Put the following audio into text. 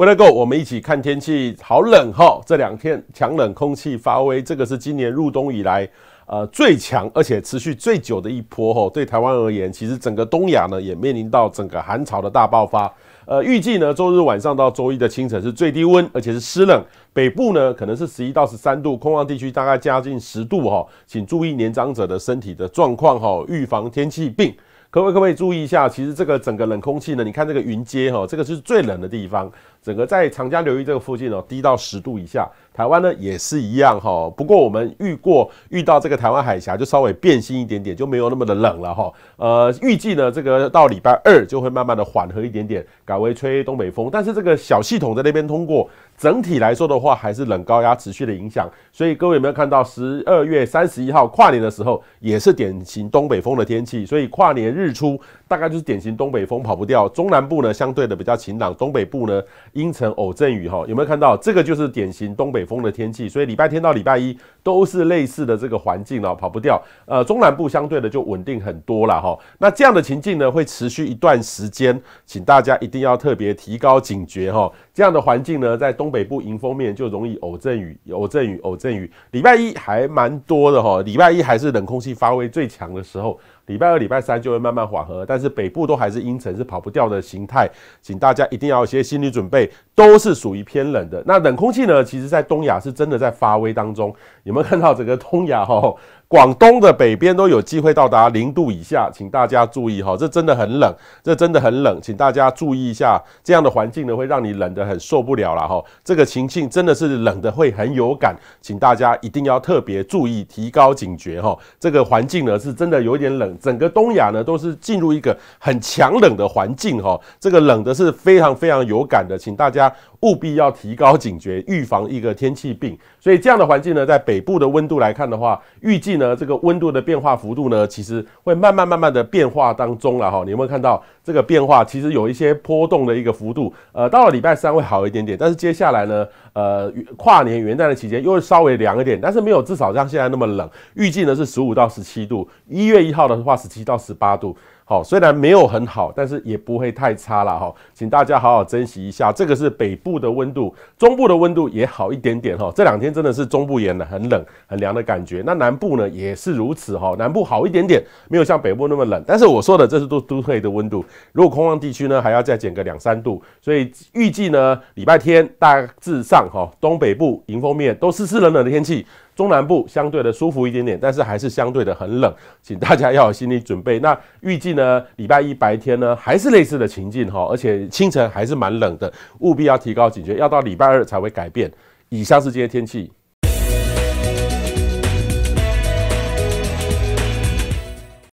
未来够，我们一起看天气，好冷哈！这两天强冷空气发威，这个是今年入冬以来呃最强，而且持续最久的一波哈。对台湾而言，其实整个东亚呢也面临到整个寒潮的大爆发。呃，预计呢周日晚上到周一的清晨是最低温，而且是湿冷。北部呢可能是十一到十三度，空旷地区大概加近十度哈。请注意年长者的身体的状况哈，预防天气病。各位各位注意一下，其实这个整个冷空气呢，你看这个云街哈，这个是最冷的地方。整个在长江流域这个附近哦，低到十度以下。台湾呢也是一样哈，不过我们遇过遇到这个台湾海峡就稍微变心一点点，就没有那么的冷了哈。呃，预计呢这个到礼拜二就会慢慢的缓和一点点，改为吹东北风。但是这个小系统在那边通过，整体来说的话还是冷高压持续的影响。所以各位有没有看到十二月三十一号跨年的时候也是典型东北风的天气，所以跨年日出。大概就是典型东北风，跑不掉。中南部呢，相对的比较晴朗；东北部呢，阴沉偶阵雨哈。有没有看到？这个就是典型东北风的天气，所以礼拜天到礼拜一都是类似的这个环境哦，跑不掉。呃，中南部相对的就稳定很多了哈。那这样的情境呢，会持续一段时间，请大家一定要特别提高警觉哈。这样的环境呢，在东北部迎风面就容易偶阵雨，偶阵雨，偶阵雨。礼拜一还蛮多的哈，礼拜一还是冷空气发威最强的时候。礼拜二、礼拜三就会慢慢缓和，但是北部都还是阴沉，是跑不掉的形态，请大家一定要有些心理准备。都是属于偏冷的。那冷空气呢？其实，在东亚是真的在发威当中。有没有看到整个东亚哈，广东的北边都有机会到达零度以下，请大家注意哈，这真的很冷，这真的很冷，请大家注意一下。这样的环境呢，会让你冷的很受不了了哈。这个情境真的是冷的会很有感，请大家一定要特别注意，提高警觉哈。这个环境呢，是真的有点冷，整个东亚呢都是进入一个很强冷的环境哈。这个冷的是非常非常有感的，请大家。务必要提高警觉，预防一个天气病。所以这样的环境呢，在北部的温度来看的话，预计呢这个温度的变化幅度呢，其实会慢慢慢慢的变化当中了哈。你有没有看到这个变化？其实有一些波动的一个幅度。呃，到了礼拜三会好一点点，但是接下来呢，呃，跨年元旦的期间又会稍微凉一点，但是没有至少像现在那么冷。预计呢是十五到十七度，一月一号的话十七到十八度。好，虽然没有很好，但是也不会太差了哈，请大家好好珍惜一下。这个是北部的温度，中部的温度也好一点点哈。这两天真的是中部炎，了，很冷很凉的感觉。那南部呢也是如此哈，南部好一点点，没有像北部那么冷。但是我说的这是都都会的温度，如果空旷地区呢，还要再减个两三度。所以预计呢，礼拜天大致上哈，东北部迎风面都湿湿冷冷的天气。中南部相对的舒服一点点，但是还是相对的很冷，请大家要有心理准备。那预计呢，礼拜一白天呢还是类似的情境哈，而且清晨还是蛮冷的，务必要提高警觉，要到礼拜二才会改变。以上是今天天气。